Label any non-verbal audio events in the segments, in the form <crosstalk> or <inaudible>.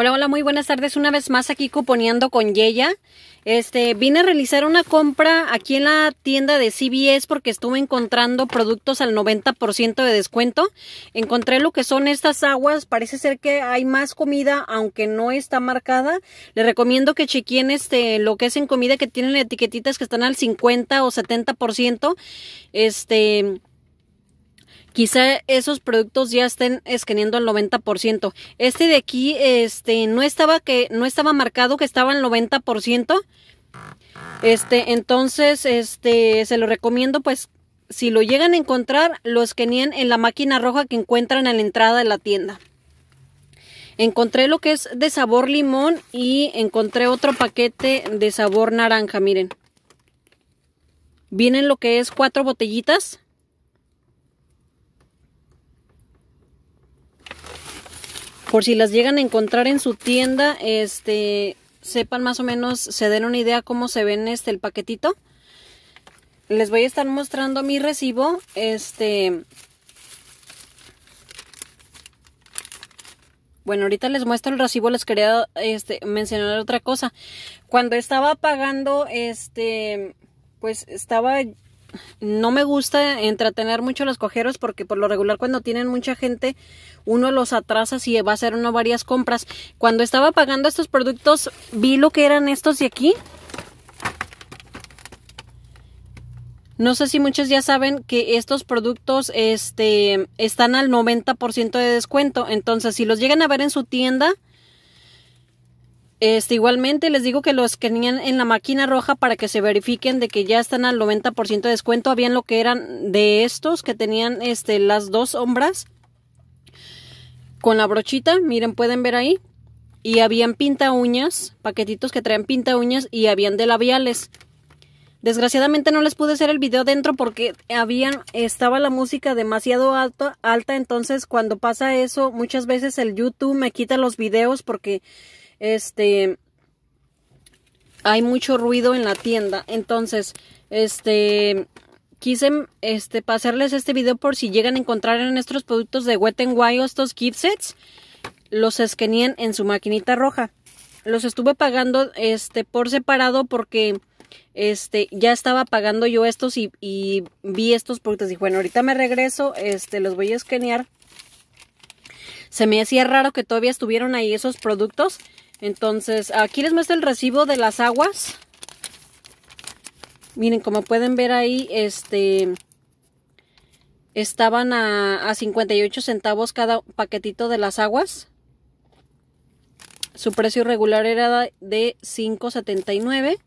Hola, hola, muy buenas tardes. Una vez más aquí Cuponeando con Yeya. Este, vine a realizar una compra aquí en la tienda de CBS porque estuve encontrando productos al 90% de descuento. Encontré lo que son estas aguas. Parece ser que hay más comida, aunque no está marcada. Les recomiendo que chequen este, lo que es en comida que tienen etiquetitas que están al 50 o 70%. Este, quizá esos productos ya estén escaneando el 90%. Este de aquí este no estaba que no estaba marcado que estaba al 90%. Este, entonces este se lo recomiendo pues si lo llegan a encontrar, lo escanean en la máquina roja que encuentran en la entrada de la tienda. Encontré lo que es de sabor limón y encontré otro paquete de sabor naranja, miren. Vienen lo que es cuatro botellitas por si las llegan a encontrar en su tienda, este, sepan más o menos, se den una idea cómo se ven este el paquetito. Les voy a estar mostrando mi recibo, este... Bueno, ahorita les muestro el recibo, les quería este, mencionar otra cosa. Cuando estaba pagando, este, pues estaba no me gusta entretener mucho los cojeros porque por lo regular cuando tienen mucha gente uno los atrasa si va a hacer uno varias compras. Cuando estaba pagando estos productos vi lo que eran estos de aquí. No sé si muchos ya saben que estos productos este, están al 90% de descuento. Entonces, si los llegan a ver en su tienda, este, igualmente les digo que los que tenían en la máquina roja para que se verifiquen de que ya están al 90% de descuento, habían lo que eran de estos que tenían este, las dos sombras con la brochita, miren pueden ver ahí, y habían pinta uñas, paquetitos que traían pinta uñas y habían de labiales. Desgraciadamente no les pude hacer el video dentro porque habían, estaba la música demasiado alta, alta entonces cuando pasa eso muchas veces el YouTube me quita los videos porque este, hay mucho ruido en la tienda. Entonces, este, quise este, pasarles este video por si llegan a encontrar en estos productos de Wet n Wild estos gift sets. Los escaneen en su maquinita roja. Los estuve pagando este, por separado porque este, ya estaba pagando yo estos y, vi estos productos. Y bueno, ahorita me regreso, este, los voy a escanear. Se me hacía raro que todavía estuvieron ahí esos productos. Entonces, aquí les muestro el recibo de las aguas. Miren, como pueden ver ahí, este estaban a, 58 centavos cada paquetito de las aguas. Su precio regular era de 5.79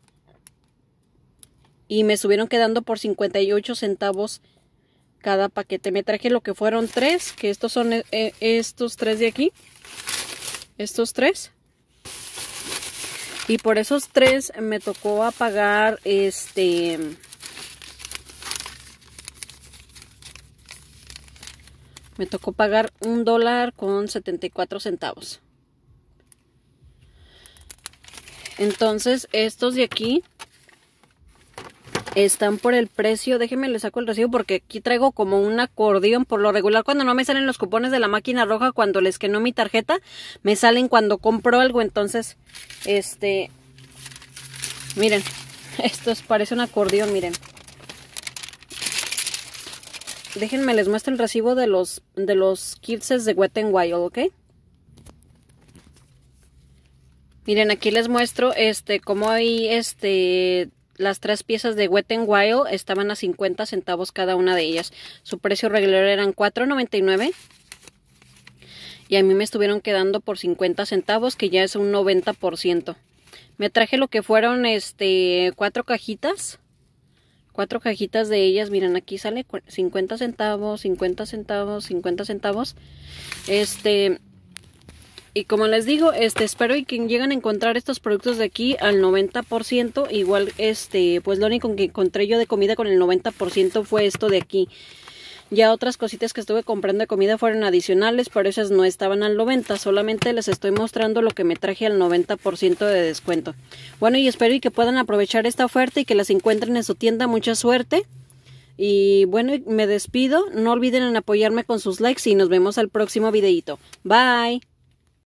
y me estuvieron quedando por 58 centavos cada paquete. Me traje lo que fueron tres, que estos son eh, eh, estos tres de aquí. Estos tres. Y por esos tres me tocó pagar, este... Me tocó pagar un dólar con 74 centavos. Entonces estos de aquí están por el precio. Déjenme les saco el recibo porque aquí traigo como un acordeón. Por lo regular, cuando no me salen los cupones de la máquina roja, cuando les no mi tarjeta, me salen cuando compro algo. Entonces, este. Miren, <laughs> esto parece un acordeón, miren. Déjenme les muestro el recibo de los de los kits de Wet n Wild, ¿ok? Miren, aquí les muestro este cómo hay este las tres piezas de Wet n Wild estaban a 50 centavos cada una de ellas. Su precio regular eran $4.99 y a mí me estuvieron quedando por 50 centavos, que ya es un 90%. Me traje lo que fueron este cuatro cajitas. Cuatro cajitas de ellas, miren, aquí sale 50 centavos, 50 centavos, 50 centavos. Este, y como les digo, este espero y que lleguen a encontrar estos productos de aquí al 90%. Igual, este, pues lo único que encontré yo de comida con el 90% fue esto de aquí. Ya otras cositas que estuve comprando de comida fueron adicionales, pero esas no estaban al 90, solamente les estoy mostrando lo que me traje al 90% de descuento. Bueno, y espero y que puedan aprovechar esta oferta y que las encuentren en su tienda. Mucha suerte. Y bueno, me despido. No olviden en apoyarme con sus likes y nos vemos al próximo videito. Bye.